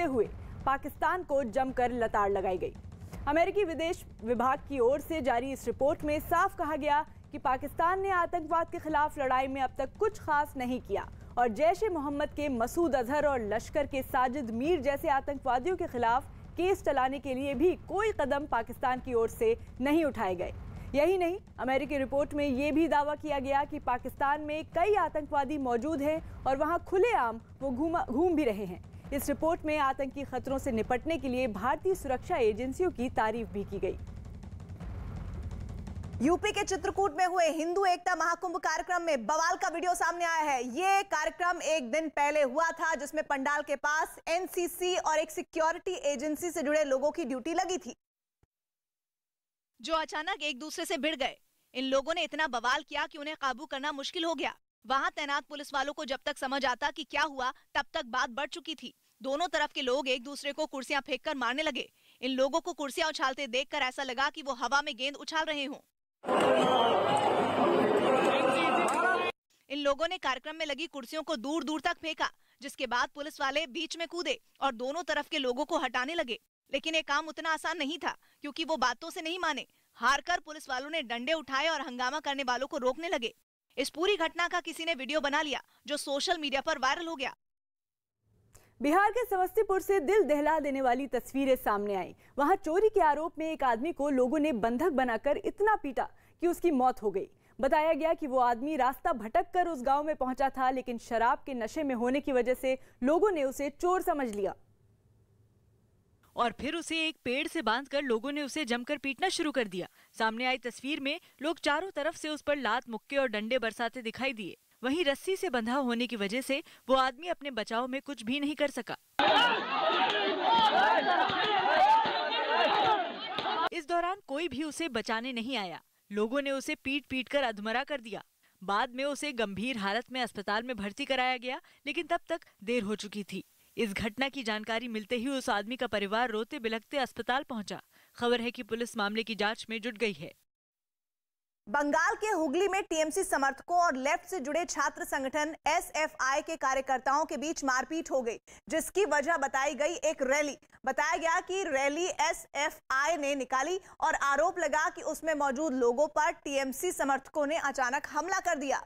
देखते हुए पाकिस्तान को जमकर लताड़ लगाई गई अमेरिकी विदेश विभाग की ओर से जारी इस रिपोर्ट में साफ कहा गया कि पाकिस्तान ने आतंकवाद के खिलाफ लड़ाई में अब तक कुछ खास नहीं किया और जैश ए मोहम्मद के मसूद अजहर और लश्कर के साजिद मीर जैसे आतंकवादियों के खिलाफ केस चलाने के लिए भी कोई कदम पाकिस्तान की ओर से नहीं उठाए गए यही नहीं अमेरिकी रिपोर्ट में ये भी दावा किया गया कि पाकिस्तान में कई आतंकवादी मौजूद हैं और वहाँ खुलेआम वो घूम घूम भी रहे हैं इस रिपोर्ट में आतंकी खतरों से निपटने के लिए भारतीय सुरक्षा एजेंसियों की तारीफ भी की गई यूपी के चित्रकूट में हुए हिंदू एकता महाकुंभ कार्यक्रम में बवाल का वीडियो सामने आया है ये कार्यक्रम एक दिन पहले हुआ था जिसमें पंडाल के पास एनसीसी और एक सिक्योरिटी एजेंसी से जुड़े लोगों की ड्यूटी लगी थी जो अचानक एक दूसरे से भिड़ गए इन लोगों ने इतना बवाल किया कि उन्हें काबू करना मुश्किल हो गया वहां तैनात पुलिस वालों को जब तक समझ आता कि क्या हुआ तब तक बात बढ़ चुकी थी दोनों तरफ के लोग एक दूसरे को कुर्सियां फेंक कर मारने लगे इन लोगों को कुर्सियां उछालते देखकर ऐसा लगा कि वो हवा में गेंद उछाल रहे हों इन लोगों ने कार्यक्रम में लगी कुर्सियों को दूर दूर तक फेंका जिसके बाद पुलिस वाले बीच में कूदे और दोनों तरफ के लोगों को हटाने लगे लेकिन ये काम उतना आसान नहीं था क्योंकि वो बातों से नहीं माने हारकर पुलिस वालों ने डंडे उठाए और हंगामा करने वालों को रोकने लगे इस पूरी घटना का किसी ने वीडियो बना लिया जो सोशल मीडिया पर वायरल हो गया बिहार के समस्तीपुर से दिल दहला देने वाली तस्वीरें सामने आई वहां चोरी के आरोप में एक आदमी को लोगों ने बंधक बनाकर इतना पीटा कि उसकी मौत हो गई बताया गया कि वो आदमी रास्ता भटक कर उस गांव में पहुंचा था लेकिन शराब के नशे में होने की वजह से लोगों ने उसे चोर समझ लिया और फिर उसे एक पेड़ से बांधकर लोगों ने उसे जमकर पीटना शुरू कर दिया सामने आई तस्वीर में लोग चारों तरफ से उस पर लात मुक्के और डंडे बरसाते दिखाई दिए वहीं रस्सी से बंधा होने की वजह से वो आदमी अपने बचाव में कुछ भी नहीं कर सका इस दौरान कोई भी उसे बचाने नहीं आया लोगों ने उसे पीट पीट कर अधमरा कर दिया बाद में उसे गंभीर हालत में अस्पताल में भर्ती कराया गया लेकिन तब तक देर हो चुकी थी इस घटना की जानकारी मिलते ही उस आदमी का परिवार रोते बिलखते अस्पताल पहुंचा खबर है कि पुलिस मामले की जांच में जुट गई है बंगाल के हुगली में टीएमसी समर्थकों और लेफ्ट से जुड़े छात्र संगठन एसएफआई के कार्यकर्ताओं के बीच मारपीट हो गई जिसकी वजह बताई गई एक रैली बताया गया कि रैली एसएफआई ने निकाली और आरोप लगा कि उसमें मौजूद लोगों पर टीएमसी समर्थकों ने अचानक हमला कर दिया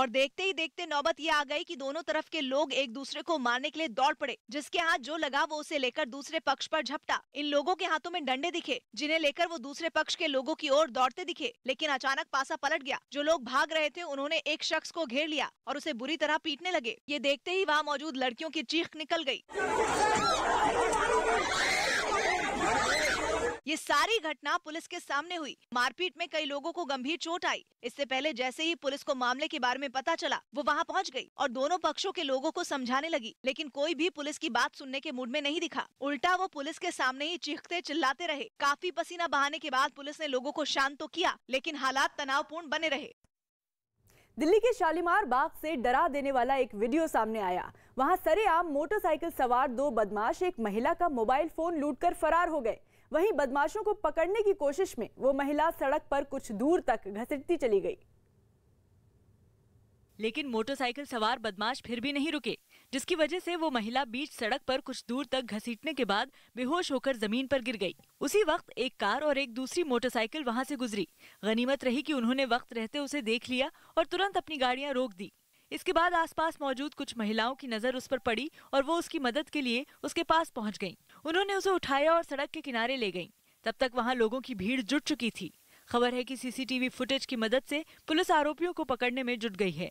और देखते ही देखते नौबत ये आ गई कि दोनों तरफ के लोग एक दूसरे को मारने के लिए दौड़ पड़े जिसके हाथ जो लगा वो उसे लेकर दूसरे पक्ष पर झपटा इन लोगों के हाथों में डंडे दिखे जिन्हें लेकर वो दूसरे पक्ष के लोगों की ओर दौड़ते दिखे लेकिन अचानक पासा पलट गया जो लोग भाग रहे थे उन्होंने एक शख्स को घेर लिया और उसे बुरी तरह पीटने लगे ये देखते ही वहाँ मौजूद लड़कियों की चीख निकल गयी ये सारी घटना पुलिस के सामने हुई मारपीट में कई लोगों को गंभीर चोट आई इससे पहले जैसे ही पुलिस को मामले के बारे में पता चला वो वहाँ पहुँच गयी और दोनों पक्षों के लोगों को समझाने लगी लेकिन कोई भी पुलिस की बात सुनने के मूड में नहीं दिखा उल्टा वो पुलिस के सामने ही चीखते चिल्लाते रहे काफी पसीना बहाने के बाद पुलिस ने लोगों को शांत तो किया लेकिन हालात तनावपूर्ण बने रहे दिल्ली के शालीमार बाग से डरा देने वाला एक वीडियो सामने आया वहां सरेआम मोटरसाइकिल सवार दो बदमाश एक महिला का मोबाइल फोन लूटकर फरार हो गए वहीं बदमाशों को पकड़ने की कोशिश में वो महिला सड़क पर कुछ दूर तक घसीटती चली गई लेकिन मोटरसाइकिल सवार बदमाश फिर भी नहीं रुके जिसकी वजह से वो महिला बीच सड़क पर कुछ दूर तक घसीटने के बाद बेहोश होकर जमीन पर गिर गई उसी वक्त एक कार और एक दूसरी मोटरसाइकिल वहां से गुजरी गनीमत रही कि उन्होंने वक्त रहते उसे देख लिया और तुरंत अपनी गाड़ियां रोक दी इसके बाद आसपास मौजूद कुछ महिलाओं की नजर उस पर पड़ी और वो उसकी मदद के लिए उसके पास पहुंच गईं। उन्होंने उसे उठाया और सड़क के किनारे ले गई तब तक वहां लोगों की भीड़ जुट चुकी थी खबर है कि सीसीटीवी फुटेज की मदद से पुलिस आरोपियों को पकड़ने में जुट गई है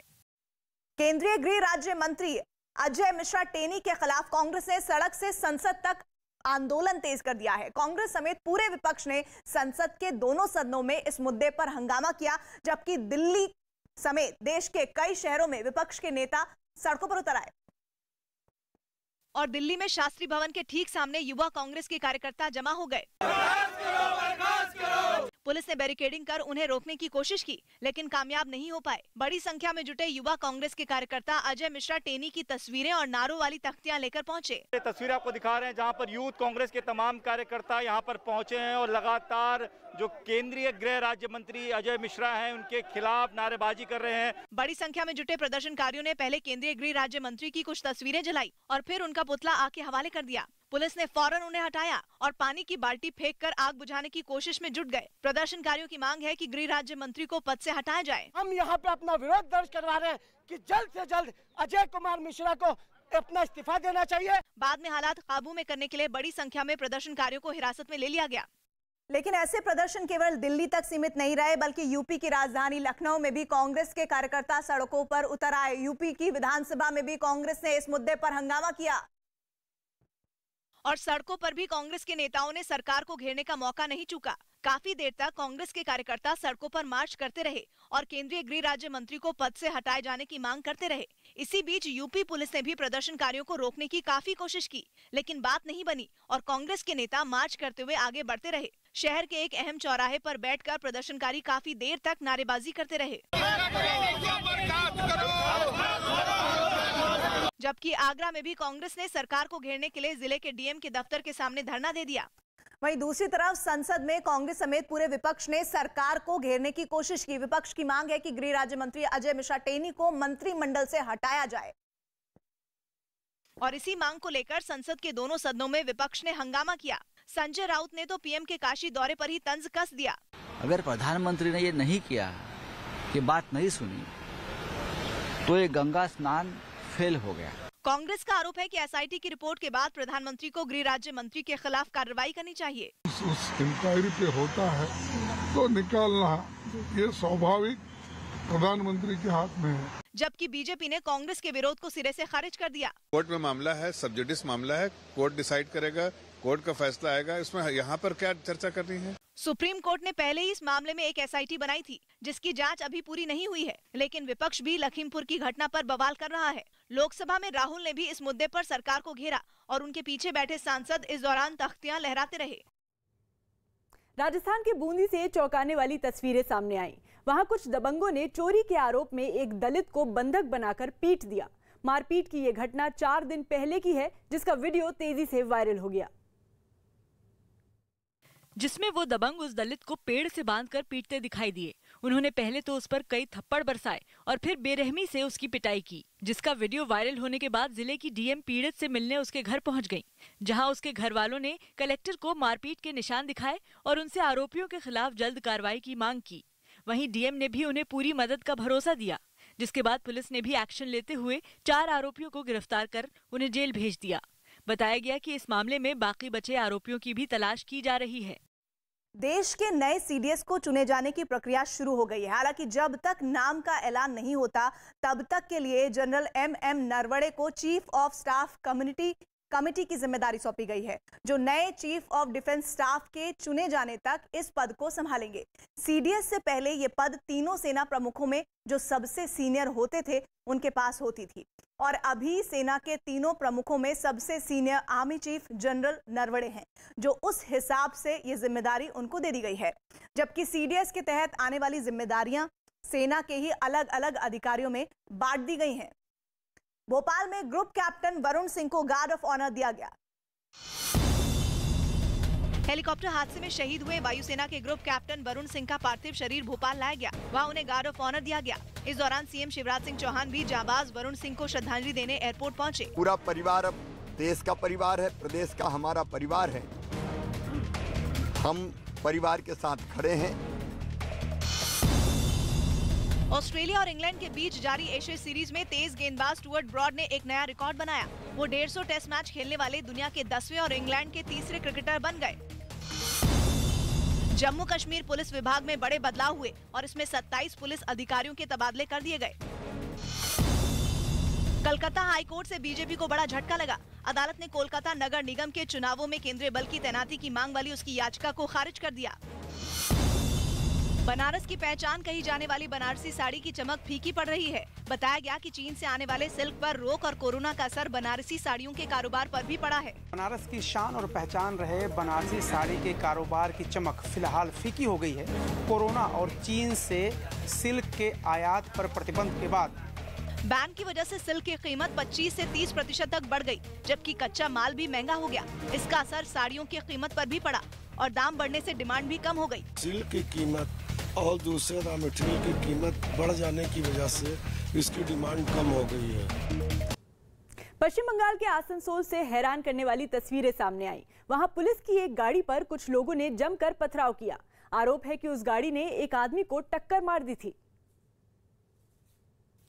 केंद्रीय गृह राज्य मंत्री अजय मिश्रा टेनी के खिलाफ कांग्रेस ने सड़क से संसद तक आंदोलन तेज कर दिया है कांग्रेस समेत पूरे विपक्ष ने संसद के दोनों सदनों में इस मुद्दे पर हंगामा किया जबकि दिल्ली समेत देश के कई शहरों में विपक्ष के नेता सड़कों पर उतर आए और दिल्ली में शास्त्री भवन के ठीक सामने युवा कांग्रेस के कार्यकर्ता जमा हो गए पुलिस ने बैरिकेडिंग कर उन्हें रोकने की कोशिश की लेकिन कामयाब नहीं हो पाए बड़ी संख्या में जुटे युवा कांग्रेस के कार्यकर्ता अजय मिश्रा टेनी की तस्वीरें और नारों वाली तख्तियां लेकर पहुंचे। ये आपको दिखा रहे हैं जहां पर यूथ कांग्रेस के तमाम कार्यकर्ता यहां पर पहुंचे हैं और लगातार जो केंद्रीय गृह राज्य मंत्री अजय मिश्रा हैं उनके खिलाफ नारेबाजी कर रहे हैं बड़ी संख्या में जुटे प्रदर्शनकारियों ने पहले केंद्रीय गृह राज्य मंत्री की कुछ तस्वीरें जलाई और फिर उनका पुतला आग के हवाले कर दिया पुलिस ने फौरन उन्हें हटाया और पानी की बाल्टी फेंक कर आग बुझाने की कोशिश में जुट गए प्रदर्शनकारियों की मांग है कि गृह राज्य मंत्री को पद से हटाया जाए हम यहाँ पे अपना विरोध दर्ज करवा रहे हैं कि जल्द से जल्द अजय कुमार मिश्रा को अपना इस्तीफा देना चाहिए बाद में हालात काबू में करने के लिए बड़ी संख्या में प्रदर्शनकारियों को हिरासत में ले लिया गया लेकिन ऐसे प्रदर्शन केवल दिल्ली तक सीमित नहीं रहे बल्कि यूपी की राजधानी लखनऊ में भी कांग्रेस के कार्यकर्ता सड़कों पर उतर आए यूपी की विधानसभा में भी कांग्रेस ने इस मुद्दे पर हंगामा किया और सड़कों पर भी कांग्रेस के नेताओं ने सरकार को घेरने का मौका नहीं चुका काफी देर तक कांग्रेस के कार्यकर्ता सड़कों पर मार्च करते रहे और केंद्रीय गृह राज्य मंत्री को पद से हटाए जाने की मांग करते रहे इसी बीच यूपी पुलिस ने भी प्रदर्शनकारियों को रोकने की काफी कोशिश की लेकिन बात नहीं बनी और कांग्रेस के नेता मार्च करते हुए आगे बढ़ते रहे शहर के एक अहम चौराहे पर बैठकर प्रदर्शनकारी काफी देर तक नारेबाजी करते रहे जबकि आगरा में भी कांग्रेस ने सरकार को घेरने के लिए जिले के डीएम के दफ्तर के सामने धरना दे दिया वहीं दूसरी तरफ संसद में कांग्रेस समेत पूरे विपक्ष ने सरकार को घेरने की कोशिश की विपक्ष की मांग है कि गृह राज्य मंत्री अजय मिश्रा टेनी को मंत्रिमंडल से हटाया जाए और इसी मांग को लेकर संसद के दोनों सदनों में विपक्ष ने हंगामा किया संजय राउत ने तो पीएम के काशी दौरे पर ही तंज कस दिया अगर प्रधानमंत्री ने ये नहीं किया ये बात नहीं सुनी तो ये गंगा स्नान फेल हो गया कांग्रेस का आरोप है कि एसआईटी की रिपोर्ट के बाद प्रधानमंत्री को गृह राज्य मंत्री के खिलाफ कार्रवाई करनी चाहिए उस, उस इंक्वायरी पे होता है तो निकालना ये स्वाभाविक प्रधानमंत्री के हाथ में है जबकि बीजेपी ने कांग्रेस के विरोध को सिरे से खारिज कर दिया कोर्ट में मामला है सबजुडिस मामला है कोर्ट डिसाइड करेगा कोर्ट का फैसला आएगा इसमें यहाँ पर क्या चर्चा करनी है सुप्रीम कोर्ट ने पहले ही इस मामले में एक एस बनाई थी जिसकी जांच अभी पूरी नहीं हुई है लेकिन विपक्ष भी लखीमपुर की घटना पर बवाल कर रहा है लोकसभा में राहुल ने भी इस मुद्दे पर सरकार को घेरा और उनके पीछे बैठे सांसद इस दौरान तख्तियां लहराते रहे राजस्थान के बूंदी से चौंकाने वाली तस्वीरें सामने आई वहां कुछ दबंगों ने चोरी के आरोप में एक दलित को बंधक बनाकर पीट दिया मारपीट की ये घटना चार दिन पहले की है जिसका वीडियो तेजी से वायरल हो गया जिसमें वो दबंग उस दलित को पेड़ से बांधकर पीटते दिखाई दिए उन्होंने पहले तो उस पर कई थप्पड़ बरसाए और फिर बेरहमी से उसकी पिटाई की जिसका वीडियो वायरल होने के बाद जिले की डीएम पीड़ित से मिलने उसके घर पहुंच गई जहां उसके घर वालों ने कलेक्टर को मारपीट के निशान दिखाए और उनसे आरोपियों के खिलाफ जल्द कार्रवाई की मांग की वहीं डीएम ने भी उन्हें पूरी मदद का भरोसा दिया जिसके बाद पुलिस ने भी एक्शन लेते हुए चार आरोपियों को गिरफ्तार कर उन्हें जेल भेज दिया बताया गया कि इस मामले में बाकी बचे आरोपियों की भी तलाश की जा रही है देश के नए सीडीएस को चुने जाने की प्रक्रिया शुरू हो गई है हालांकि जब तक नाम का ऐलान नहीं होता तब तक के लिए जनरल एम एम नरवड़े को chief of staff community committee की जिम्मेदारी सौंपी गई है जो नए चीफ ऑफ डिफेंस स्टाफ के चुने जाने तक इस पद को संभालेंगे सीडीएस से पहले ये पद तीनों सेना प्रमुखों में जो सबसे सीनियर होते थे उनके पास होती थी और अभी सेना के तीनों प्रमुखों में सबसे senior army chief general Naravane हैं जो उस हिसाब से ये जिम्मेदारी उनको दे दी गई है जबकि सीडीएस के तहत आने वाली जिम्मेदारियां सेना के ही अलग अलग अधिकारियों में बांट दी गई हैं भोपाल में ग्रुप कैप्टन वरुण सिंह को गार्ड ऑफ ऑनर दिया गया हेलीकॉप्टर हादसे में शहीद हुए वायुसेना के ग्रुप कैप्टन वरुण सिंह का पार्थिव शरीर भोपाल लाया गया वहां उन्हें गार्ड ऑफ ऑनर दिया गया इस दौरान सीएम शिवराज सिंह चौहान भी जाबाज वरुण सिंह को श्रद्धांजलि देने एयरपोर्ट पहुंचे। पूरा परिवार अब देश का परिवार है प्रदेश का हमारा परिवार है हम परिवार के साथ खड़े हैं ऑस्ट्रेलिया और इंग्लैंड के बीच जारी एशिया सीरीज में तेज गेंदबाज स्टुअर्ट ब्रॉड ने एक नया रिकॉर्ड बनाया वो 150 टेस्ट मैच खेलने वाले दुनिया के दसवें और इंग्लैंड के तीसरे क्रिकेटर बन गए जम्मू कश्मीर पुलिस विभाग में बड़े बदलाव हुए और इसमें 27 पुलिस अधिकारियों के तबादले कर दिए गए कलकत्ता हाईकोर्ट से बीजेपी को बड़ा झटका लगा अदालत ने कोलकाता नगर निगम के चुनावों में केंद्रीय बल की तैनाती की मांग वाली उसकी याचिका को खारिज कर दिया बनारस की पहचान कही जाने वाली बनारसी साड़ी की चमक फीकी पड़ रही है बताया गया कि चीन से आने वाले सिल्क पर रोक और कोरोना का असर बनारसी साड़ियों के कारोबार पर भी पड़ा है बनारस की शान और पहचान रहे बनारसी साड़ी के कारोबार की चमक फिलहाल फीकी हो गई है कोरोना और चीन से सिल्क के आयात पर प्रतिबंध के बाद बैन की वजह से सिल्क की कीमत 25 से 30 प्रतिशत तक बढ़ गई, जबकि कच्चा माल भी महंगा हो गया इसका असर साड़ियों की कीमत पर भी पड़ा और दाम बढ़ने से डिमांड भी कम हो गई। सिल्क की कीमत और दूसरे रॉ मटेरियल की कीमत बढ़ जाने की वजह से इसकी डिमांड कम हो गई है पश्चिम बंगाल के आसनसोल से हैरान करने वाली तस्वीरें सामने आई वहां पुलिस की एक गाड़ी पर कुछ लोगों ने जमकर पथराव किया आरोप है कि उस गाड़ी ने एक आदमी को टक्कर मार दी थी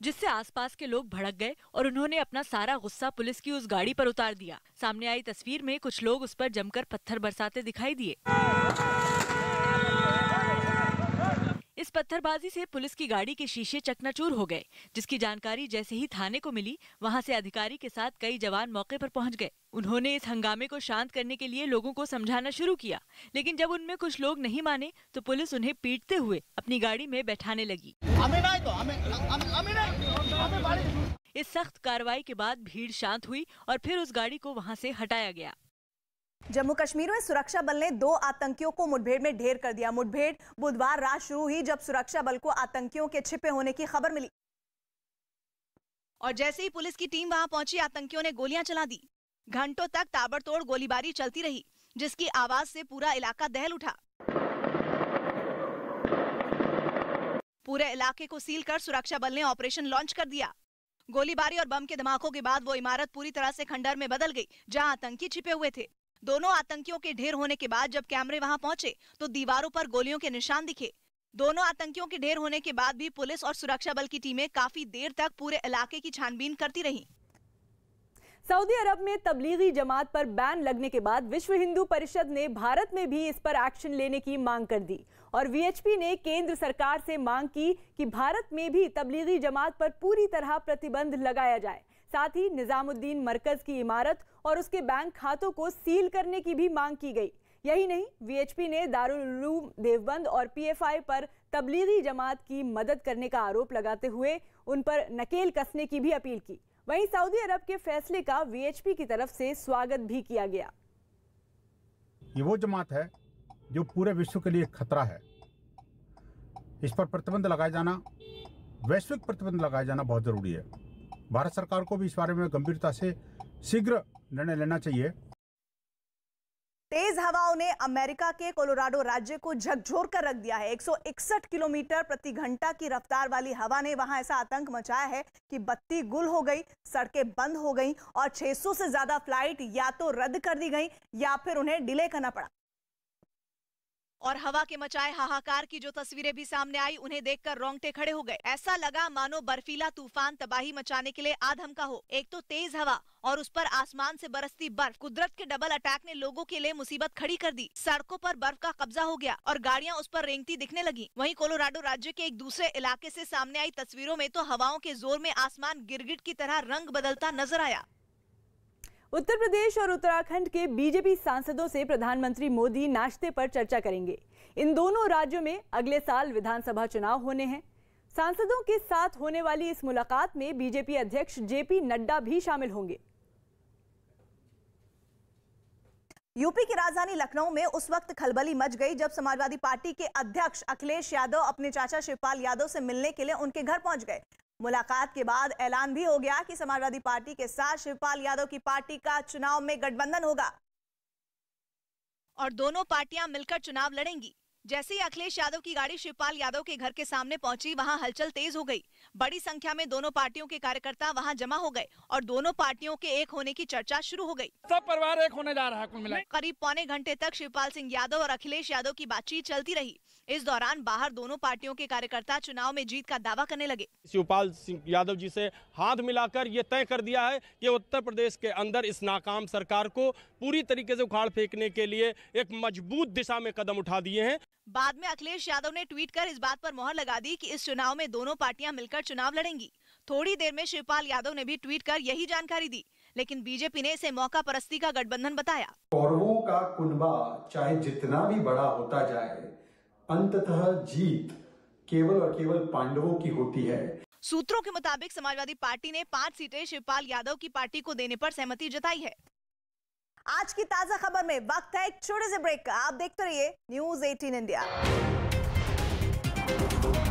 जिससे आसपास के लोग भड़क गए और उन्होंने अपना सारा गुस्सा पुलिस की उस गाड़ी पर उतार दिया सामने आई तस्वीर में कुछ लोग उस पर जमकर पत्थर बरसाते दिखाई दिए इस पत्थरबाजी से पुलिस की गाड़ी के शीशे चकनाचूर हो गए जिसकी जानकारी जैसे ही थाने को मिली वहां से अधिकारी के साथ कई जवान मौके पर पहुंच गए उन्होंने इस हंगामे को शांत करने के लिए लोगों को समझाना शुरू किया लेकिन जब उनमें कुछ लोग नहीं माने तो पुलिस उन्हें पीटते हुए अपनी गाड़ी में बैठाने लगी इस सख्त कार्रवाई के बाद भीड़ शांत हुई और फिर उस गाड़ी को वहाँ से हटाया गया जम्मू कश्मीर में सुरक्षा बल ने दो आतंकियों को मुठभेड़ में ढेर कर दिया मुठभेड़ बुधवार रात शुरू हुई जब सुरक्षा बल को आतंकियों के छिपे होने की खबर मिली और जैसे ही पुलिस की टीम वहां पहुंची आतंकियों ने गोलियां चला दी घंटों तक ताबड़तोड़ गोलीबारी चलती रही जिसकी आवाज से पूरा इलाका दहल उठा पूरे इलाके को सील कर सुरक्षा बल ने ऑपरेशन लॉन्च कर दिया गोलीबारी और बम के धमाकों के बाद वो इमारत पूरी तरह से खंडर में बदल गई जहां आतंकी छिपे हुए थे दोनों आतंकियों के ढेर होने के बाद जब कैमरे वहां पहुंचे तो दीवारों पर गोलियों के निशान दिखे दोनों आतंकियों के ढेर होने के बाद भी पुलिस और सुरक्षा बल की टीमें काफी देर तक पूरे इलाके की छानबीन करती रही सऊदी अरब में तबलीगी जमात पर बैन लगने के बाद विश्व हिंदू परिषद ने भारत में भी इस पर एक्शन लेने की मांग कर दी और वीएचपी ने केंद्र सरकार से मांग की कि भारत में भी तबलीगी जमात पर पूरी तरह प्रतिबंध लगाया जाए साथ ही निजामुद्दीन मरकज की इमारत और उसके बैंक खातों को सील करने की भी मांग की गई यही नहीं वीएचपी ने दारूलूम देवबंद और पीएफआई पर तबलीगी जमात की मदद करने का आरोप लगाते हुए उन पर नकेल कसने की भी अपील की वहीं सऊदी अरब के फैसले का वीएचपी की तरफ से स्वागत भी किया गया ये वो जमात है जो पूरे विश्व के लिए खतरा है इस पर प्रतिबंध लगाया जाना वैश्विक प्रतिबंध लगाया जाना बहुत ज़रूरी है भारत सरकार को भी इस बारे में गंभीरता से शीघ्र निर्णय लेना चाहिए तेज हवाओं ने अमेरिका के कोलोराडो राज्य को झकझोर कर रख दिया है 161 किलोमीटर प्रति घंटा की रफ्तार वाली हवा ने वहां ऐसा आतंक मचाया है कि बत्ती गुल हो गई सड़कें बंद हो गई और 600 से ज्यादा फ्लाइट या तो रद्द कर दी गई या फिर उन्हें डिले करना पड़ा और हवा के मचाए हाहाकार की जो तस्वीरें भी सामने आई उन्हें देखकर रोंगटे खड़े हो गए ऐसा लगा मानो बर्फीला तूफान तबाही मचाने के लिए आधमका हो एक तो तेज हवा और उस पर आसमान से बरसती बर्फ कुदरत के डबल अटैक ने लोगों के लिए मुसीबत खड़ी कर दी सड़कों पर बर्फ का कब्जा हो गया और गाड़ियां उस पर रेंगती दिखने लगी वहीं कोलोराडो राज्य के एक दूसरे इलाके से सामने आई तस्वीरों में तो हवाओं के जोर में आसमान गिरगिट की तरह रंग बदलता नजर आया उत्तर प्रदेश और उत्तराखंड के बीजेपी सांसदों से प्रधानमंत्री मोदी नाश्ते पर चर्चा करेंगे इन दोनों राज्यों में अगले साल विधानसभा चुनाव होने हैं सांसदों के साथ होने वाली इस मुलाकात में बीजेपी अध्यक्ष जेपी नड्डा भी शामिल होंगे यूपी की राजधानी लखनऊ में उस वक्त खलबली मच गई जब समाजवादी पार्टी के अध्यक्ष अखिलेश यादव अपने चाचा शिवपाल यादव से मिलने के लिए उनके घर पहुंच गए मुलाकात के बाद ऐलान भी हो गया कि समाजवादी पार्टी के साथ शिवपाल यादव की पार्टी का चुनाव में गठबंधन होगा और दोनों पार्टियां मिलकर चुनाव लड़ेंगी जैसे ही अखिलेश यादव की गाड़ी शिवपाल यादव के घर के सामने पहुंची वहां हलचल तेज हो गई बड़ी संख्या में दोनों पार्टियों के कार्यकर्ता वहां जमा हो गए और दोनों पार्टियों के एक होने की चर्चा शुरू हो गई सब परिवार एक होने जा रहा है करीब पौने घंटे तक शिवपाल सिंह यादव और अखिलेश यादव की बातचीत चलती रही इस दौरान बाहर दोनों पार्टियों के कार्यकर्ता चुनाव में जीत का दावा करने लगे शिवपाल सिंह यादव जी से हाथ मिलाकर ये तय कर दिया है कि उत्तर प्रदेश के अंदर इस नाकाम सरकार को पूरी तरीके से उखाड़ फेंकने के लिए एक मजबूत दिशा में कदम उठा दिए हैं बाद में अखिलेश यादव ने ट्वीट कर इस बात पर मोहर लगा दी कि इस चुनाव में दोनों पार्टियां मिलकर चुनाव लड़ेंगी थोड़ी देर में शिवपाल यादव ने भी ट्वीट कर यही जानकारी दी लेकिन बीजेपी ने इसे मौका परस्ती का गठबंधन बताया कौरवों का कुनबा चाहे जितना भी बड़ा होता जाए अंततः जीत केवल और केवल पांडवों की होती है सूत्रों के मुताबिक समाजवादी पार्टी ने पाँच सीटें शिवपाल यादव की पार्टी को देने पर सहमति जताई है आज की ताजा खबर में वक्त है एक छोटे से ब्रेक का आप देखते रहिए न्यूज 18 इंडिया